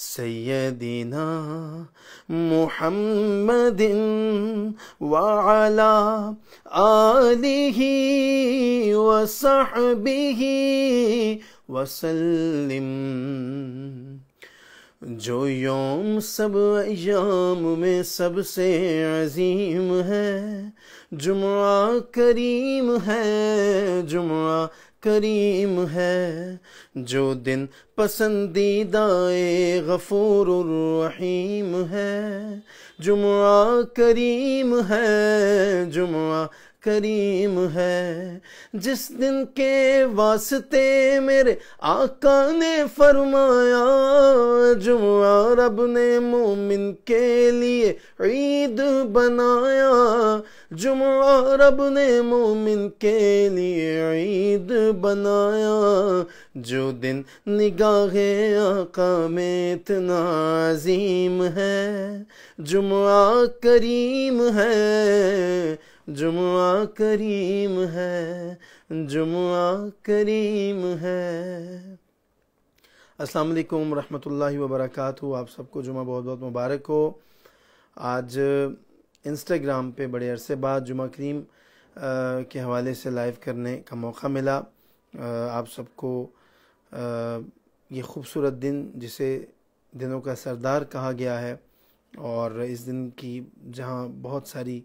سيدنا محمد وعلى آله وصحبه وسلم جو يوم سب ايام میں سب سے عظیم ہے جمعہ کریم ہے جمعہ करीम है जो दिन पसंदीदाए गफूर रहीम है जुम्आ करीम है जुम्आ करीम है जिस दिन के वास्ते मेरे आका ने फरमाया जुआ रब ने मोमिन के लिए ईद बनाया जुआ रब ने मोमिन के लिए ईद बनाया जो दिन निगाह आका में इतना अजीम है जुमा करीम है जुमुआ करीम है जुमुआ करीम है अस्सलाम वालेकुम रहमतुल्लाहि व बरकातहू आप सबको जुमा बहुत बहुत मुबारक हो आज इंस्टाग्राम पे बड़े अरसे बाद जुमा करीम के हवाले से लाइव करने का मौका मिला आ, आप सबको ये ख़ूबसूरत दिन जिसे दिनों का सरदार कहा गया है और इस दिन की जहाँ बहुत सारी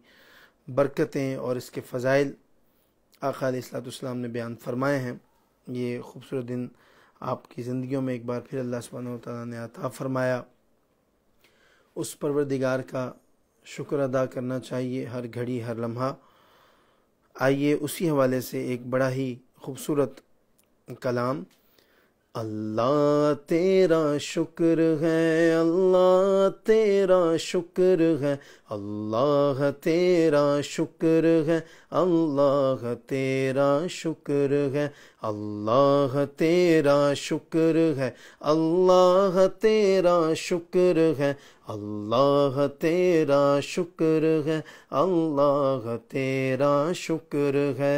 बरकतें और इसके फ़ज़ाइल आका सलाम ने बयान फरमाए हैं ये खूबसूरत दिन आपकी ज़िंदगियों में एक बार फिर अल्लाह सुबहान ताली ने अता फ़रमाया उस परवरदिगार का शुक्र अदा करना चाहिए हर घड़ी हर लम्हा आइए उसी हवाले से एक बड़ा ही खूबसूरत कलाम अल्लाह तेरा शुक्र है अल्लाह तेरा शुक्र है अल्लाह तेरा शुक्र है अल्लाह तेरा शुक्र है अल्लाह तेरा शुक्र है अल्लाह तेरा शुक्र है अल्लाह तेरा शुक्र है अल्लाह तेरा शुक्र है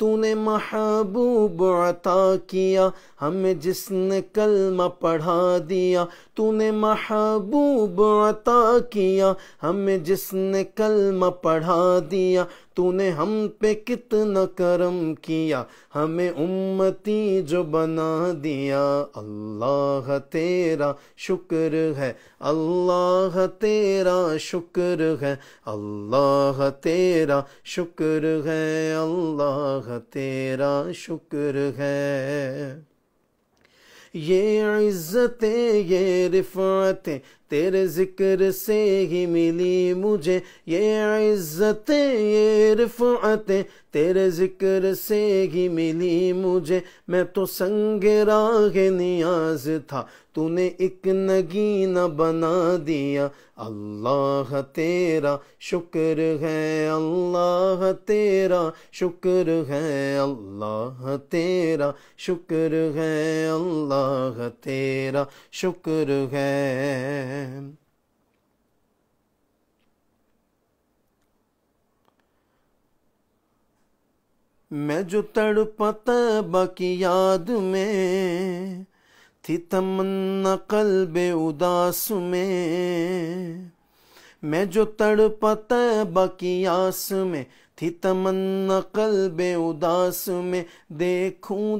तूने महबूब अता किया हमें जिसने कलमा पढ़ा दिया तूने महबूब अता किया हमें जिसने कलमा पढ़ा दिया तूने हम पे कितना करम किया हमें उम्मती जो बना दिया अल्लाह तेरा शुक्र है अल्लाह तेरा शुक्र है अल्लाह तेरा शुक्र है अल्लाह तेरा शुक्र है ये इज्जतें ये रिफातें तेरे जिक्र से ही मिली मुझे ये इज्जत ये रफ़तें तेरे जिक्र से ही मिली मुझे मैं तो संग राह नियाज था तूने एक नगीना बना दिया अल्लाह तेरा शुक्र है अल्लाह तेरा शुक्र है अल्लाह तेरा शुक्र है अल्लाह तेरा शुक्र है मैं जो तड़पता बाकी याद में थी तमन्ना कल्बे उदास में मैं जो तड़पत आस में थी तमन्ना कल्बे उदास में देखूं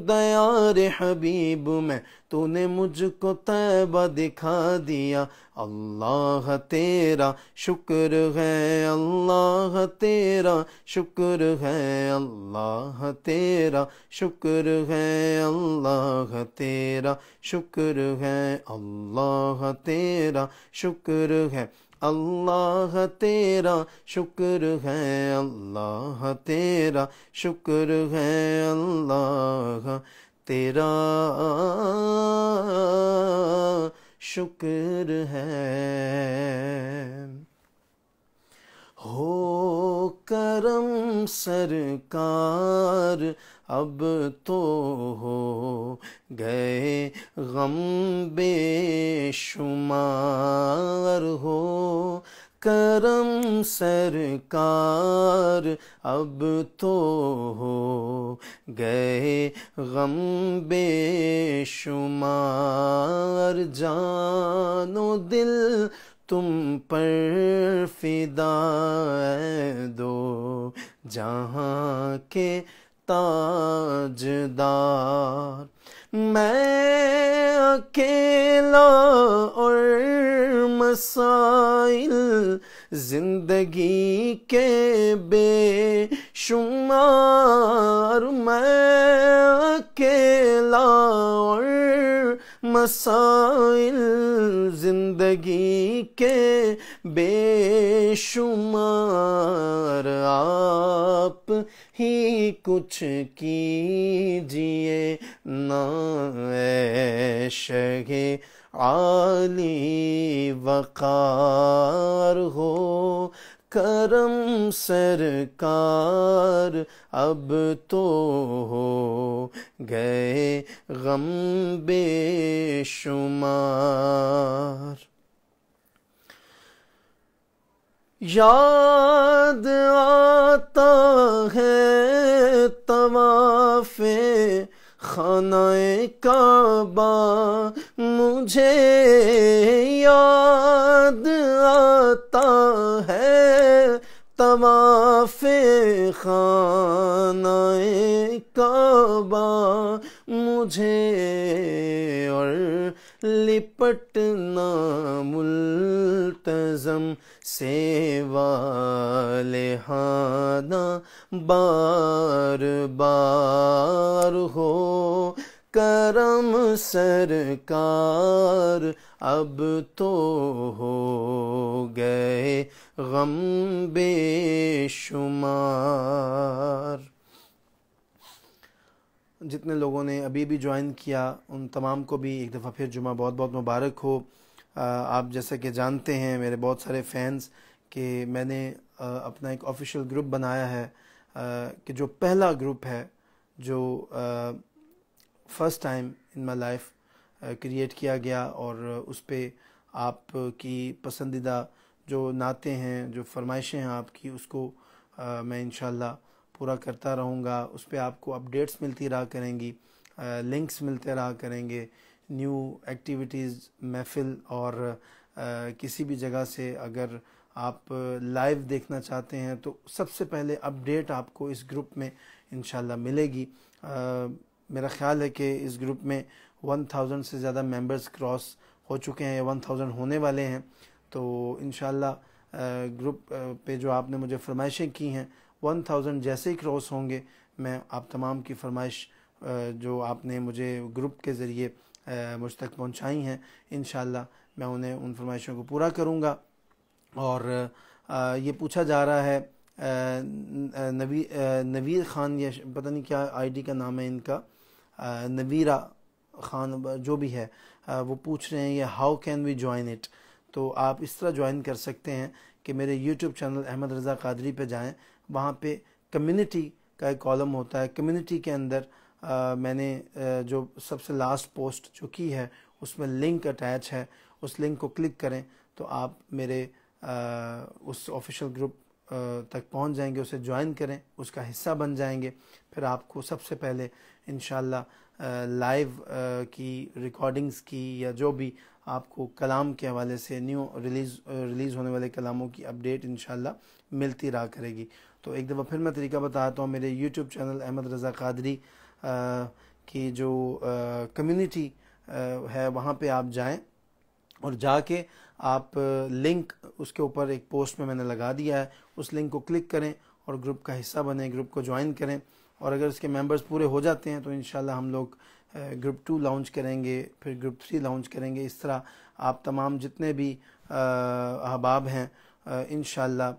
रे हबीब में तूने मुझको तैबा दिखा दिया अल्लाह तेरा शुक्र है अल्लाह तेरा शुक्र है अल्लाह तेरा शुक्र है अल्लाह तेरा शुक्र है अल्लाह तेरा शुक्र है अल्लाह तेरा शुक्र है अल्लाह तेरा शुक्र है अल्लाह तेरा शुक्र है हो करम सरकार अब तो हो गए गम बेशुमार हो करम सरकार अब तो हो गए गम बेशुमार जानो दिल तुम पर फिदा दो जहाँ के ताजदार मैं अकेला और मसाइल जिंदगी के बेशुमार मैं अकेला और मसाइल जिंदगी के बेशुमार आप ही कुछ कीजिए ना शहे आली वकार हो करम सरकार अब तो हो गए गम बेशुमार याद आता है तवाफे खानाए काबा मुझे याद आता है तवाफ खाना कबा मुझे और लिपटना मुलतजम सेवा लेहाना बार बार हो करम सरकार अब तो हो गए गम बेशुमार जितने लोगों ने अभी भी ज्वाइन किया उन तमाम को भी एक दफ़ा फिर जुमा बहुत बहुत मुबारक हो आप जैसा कि जानते हैं मेरे बहुत सारे फैंस कि मैंने अपना एक ऑफिशियल ग्रुप बनाया है कि जो पहला ग्रुप है जो first time in my life create किया गया और उस पर आपकी पसंदीदा जो नाते हैं जो फरमाइशें हैं आपकी उसको आ, uh, मैं इनशाला पूरा करता रहूँगा उस पर आपको अपडेट्स मिलती रहा करेंगी आ, uh, लिंक्स मिलते रहा करेंगे न्यू एक्टिविटीज़ महफिल और आ, uh, किसी भी जगह से अगर आप लाइव देखना चाहते हैं तो सबसे पहले अपडेट आपको इस ग्रुप में इनशाला मिलेगी मेरा ख्याल है कि इस ग्रुप में 1000 से ज़्यादा मेंबर्स क्रॉस हो चुके हैं या 1000 होने वाले हैं तो इन ग्रुप पे जो आपने मुझे फरमाइशें की हैं 1000 जैसे ही क्रॉस होंगे मैं आप तमाम की फरमाइश जो आपने मुझे ग्रुप के ज़रिए मुझ तक पहुँचाई हैं इन मैं उन्हें उन फरमाइशों को पूरा करूँगा और ये पूछा जा रहा है नवी नवीर ख़ान या पता नहीं क्या आईडी का नाम है इनका नवीरा uh, खान uh, जो भी है uh, वो पूछ रहे हैं ये how can we join it तो आप इस तरह ज्वाइन कर सकते हैं कि मेरे यूट्यूब चैनल अहमद रज़ा कादरी पे जाएं वहाँ पे कम्युनिटी का एक कॉलम होता है कम्युनिटी के अंदर आ, मैंने जो सबसे लास्ट पोस्ट जो की है उसमें लिंक अटैच है उस लिंक को क्लिक करें तो आप मेरे आ, उस ऑफिशियल ग्रुप तक पहुंच जाएंगे उसे ज्वाइन करें उसका हिस्सा बन जाएंगे फिर आपको सबसे पहले इन लाइव की रिकॉर्डिंग्स की या जो भी आपको कलाम के हवाले से न्यू रिलीज़ रिलीज़ होने वाले कलामों की अपडेट इन मिलती रहा करेगी तो एक दफ़ा फिर मैं तरीका बताता हूँ मेरे यूट्यूब चैनल अहमद रज़ा कादरी की जो कम्यूनिटी है वहाँ पर आप जाएँ और जाके आप लिंक उसके ऊपर एक पोस्ट में मैंने लगा दिया है उस लिंक को क्लिक करें और ग्रुप का हिस्सा बने ग्रुप को ज्वाइन करें और अगर उसके मेंबर्स पूरे हो जाते हैं तो इन हम लोग ग्रुप टू लॉन्च करेंगे फिर ग्रुप थ्री लॉन्च करेंगे इस तरह आप तमाम जितने भी अहबाब हैं इन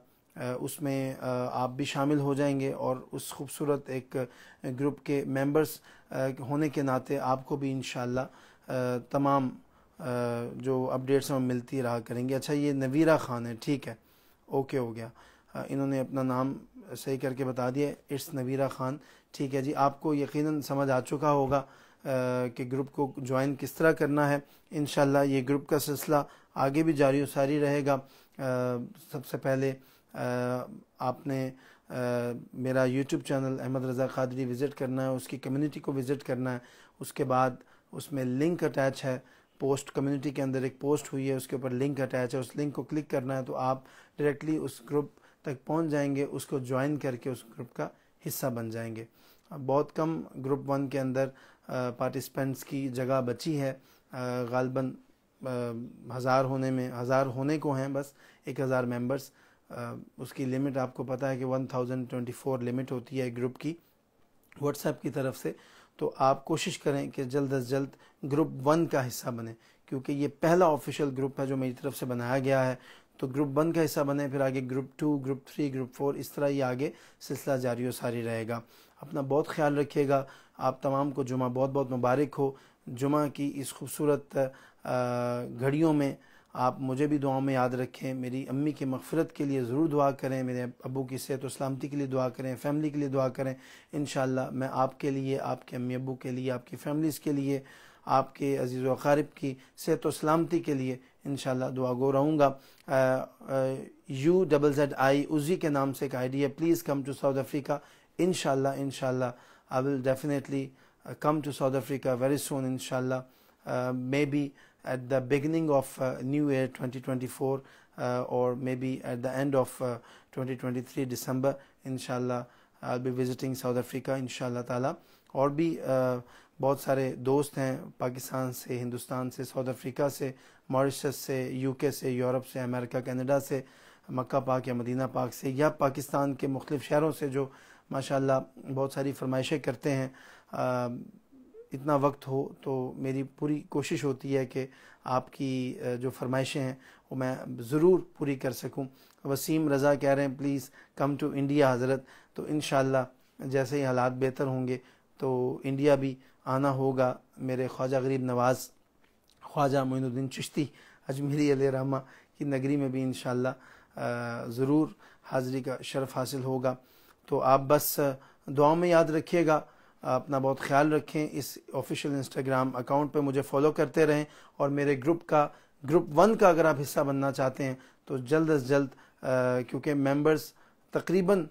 उसमें आप भी शामिल हो जाएंगे और उस खूबसूरत एक ग्रुप के मेंबर्स होने के नाते आपको भी इन तमाम जो अपडेट्स हैं मिलती रहा करेंगे अच्छा ये नवीरा ख़ान है ठीक है ओके हो गया हाँ, इन्होंने अपना नाम सही करके बता दिया इट्स नवीरा ख़ान ठीक है जी आपको यकीन समझ आ चुका होगा कि ग्रुप को ज्वाइन किस तरह करना है इन ये ग्रुप का सिलसिला आगे भी जारी सारी रहेगा सबसे पहले आ, आपने आ, मेरा YouTube channel Ahmad Raza Qadri visit करना है उसकी कम्युनिटी को विज़िट करना है उसके बाद उसमें लिंक अटैच है पोस्ट कम्युनिटी के अंदर एक पोस्ट हुई है उसके ऊपर लिंक अटैच है उस लिंक को क्लिक करना है तो आप डायरेक्टली उस ग्रुप तक पहुंच जाएंगे उसको ज्वाइन करके उस ग्रुप का हिस्सा बन जाएंगे बहुत कम ग्रुप वन के अंदर पार्टिसिपेंट्स की जगह बची है गालबा हज़ार होने में हज़ार होने को हैं बस एक हज़ार मेम्बर्स उसकी लिमिट आपको पता है कि one thousand twenty four limit होती है ग्रुप की व्हाट्सएप की तरफ से तो आप कोशिश करें कि जल्द अज जल्द ग्रुप वन का हिस्सा बने क्योंकि ये पहला ऑफिशियल ग्रुप है जो मेरी तरफ से बनाया गया है तो ग्रुप वन का हिस्सा बने फिर आगे group two group three group four इस तरह ही आगे सिलसिला जारी और सारी रहेगा अपना बहुत ख्याल रखिएगा आप तमाम को जुमा बहुत बहुत मुबारक हो जुमा की इस खूबसूरत घड़ियों में आप मुझे भी दुआओं में याद रखें मेरी अम्मी की मफफ़रत के लिए ज़रूर दुआ करें मेरे अबू की सेहत और सलामती के लिए दुआ करें फैमिली के लिए दुआ करें इन मैं आपके लिए आपके अम्मी अबू के लिए आपकी फ़ैमिलीज़ के लिए आपके अजीज वकारीब की सेहत व सलामती के लिए इनशाला दुआ गो रहूँगा यू डबल जेड आई उजी के नाम से एक आईडी है please come to South Africa इनशाला इनशाला I will definitely come to South Africa very soon इनशाला maybe at the beginning of new year twenty twenty four और maybe at the end of twenty twenty three December इनशाला I be visiting South Africa इनशाला तला और भी बहुत सारे दोस्त हैं पाकिस्तान से हिंदुस्तान से साउथ अफ्रीका से मॉरिशस से यूके से यूरोप से अमेरिका कनाडा से मक्का पाक या मदीना पाक से या पाकिस्तान के मुख्त शहरों से जो माशाल्लाह बहुत सारी फरमाइशें करते हैं आ, इतना वक्त हो तो मेरी पूरी कोशिश होती है कि आपकी जो फरमाइशें हैं वो मैं ज़रूर पूरी कर सकूं वसीम रज़ा कह रहे हैं प्लीज़ कम टू इंडिया हज़रत तो इन जैसे ही हालात बेहतर होंगे तो इंडिया भी आना होगा मेरे ख्वाजा गरीब नवाज़ ख्वाजा मोनुद्दीन चिश्ती अजमेरी अल रामा की नगरी में भी इन ज़रूर हाज़िरी का शरफ़ हासिल होगा तो आप बस दुआ में याद रखिएगा अपना बहुत ख्याल रखें इस ऑफिशियल इंस्टाग्राम अकाउंट पे मुझे फॉलो करते रहें और मेरे ग्रुप का ग्रुप वन का अगर आप हिस्सा बनना चाहते हैं तो जल्द अज जल्द क्योंकि मेंबर्स तकरीबन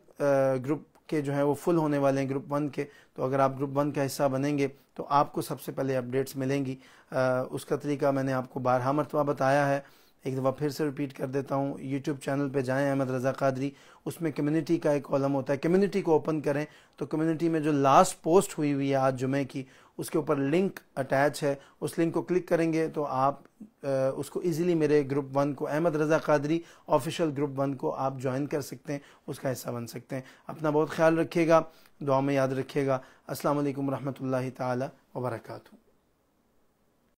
ग्रुप के जो है वो फुल होने वाले हैं ग्रुप वन के तो अगर आप ग्रुप वन का हिस्सा बनेंगे तो आपको सबसे पहले अपडेट्स मिलेंगी आ, उसका तरीका मैंने आपको बारह मरतबा बताया है एक दफ़ा फिर से रिपीट कर देता हूँ यूट्यूब चैनल पे जाएं अहमद रज़ा कादरी उसमें कम्युनिटी का एक कॉलम होता है कम्युनिटी को ओपन करें तो कम्युनिटी में जो लास्ट पोस्ट हुई हुई है आज जुमे की उसके ऊपर लिंक अटैच है उस लिंक को क्लिक करेंगे तो आप उसको इजीली मेरे ग्रुप वन को Ahmad Raza Qadri official group one को आप ज्वाइन कर सकते हैं उसका हिस्सा बन सकते हैं अपना बहुत ख्याल रखिएगा दुआ में याद रखिएगा असलकम वरहमल ताली वबरकू